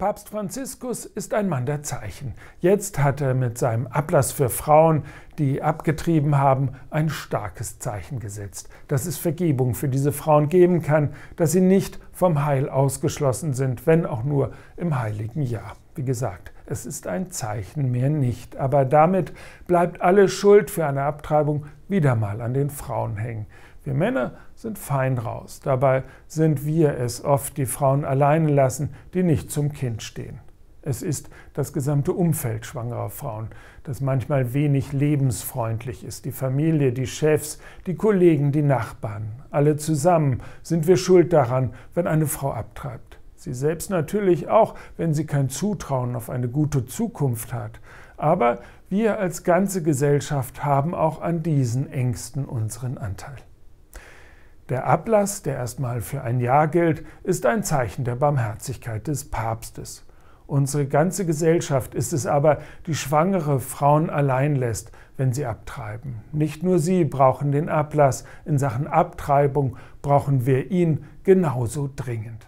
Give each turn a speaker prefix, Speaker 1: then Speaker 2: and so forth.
Speaker 1: Papst Franziskus ist ein Mann der Zeichen. Jetzt hat er mit seinem Ablass für Frauen, die abgetrieben haben, ein starkes Zeichen gesetzt, dass es Vergebung für diese Frauen geben kann, dass sie nicht vom Heil ausgeschlossen sind, wenn auch nur im heiligen Jahr. Wie gesagt, es ist ein Zeichen mehr nicht, aber damit bleibt alle Schuld für eine Abtreibung wieder mal an den Frauen hängen. Wir Männer sind fein raus. Dabei sind wir es oft, die Frauen alleine lassen, die nicht zum Kind stehen. Es ist das gesamte Umfeld schwangerer Frauen, das manchmal wenig lebensfreundlich ist. Die Familie, die Chefs, die Kollegen, die Nachbarn. Alle zusammen sind wir schuld daran, wenn eine Frau abtreibt. Sie selbst natürlich auch, wenn sie kein Zutrauen auf eine gute Zukunft hat. Aber wir als ganze Gesellschaft haben auch an diesen Ängsten unseren Anteil. Der Ablass, der erstmal für ein Jahr gilt, ist ein Zeichen der Barmherzigkeit des Papstes. Unsere ganze Gesellschaft ist es aber, die schwangere Frauen allein lässt, wenn sie abtreiben. Nicht nur sie brauchen den Ablass, in Sachen Abtreibung brauchen wir ihn genauso dringend.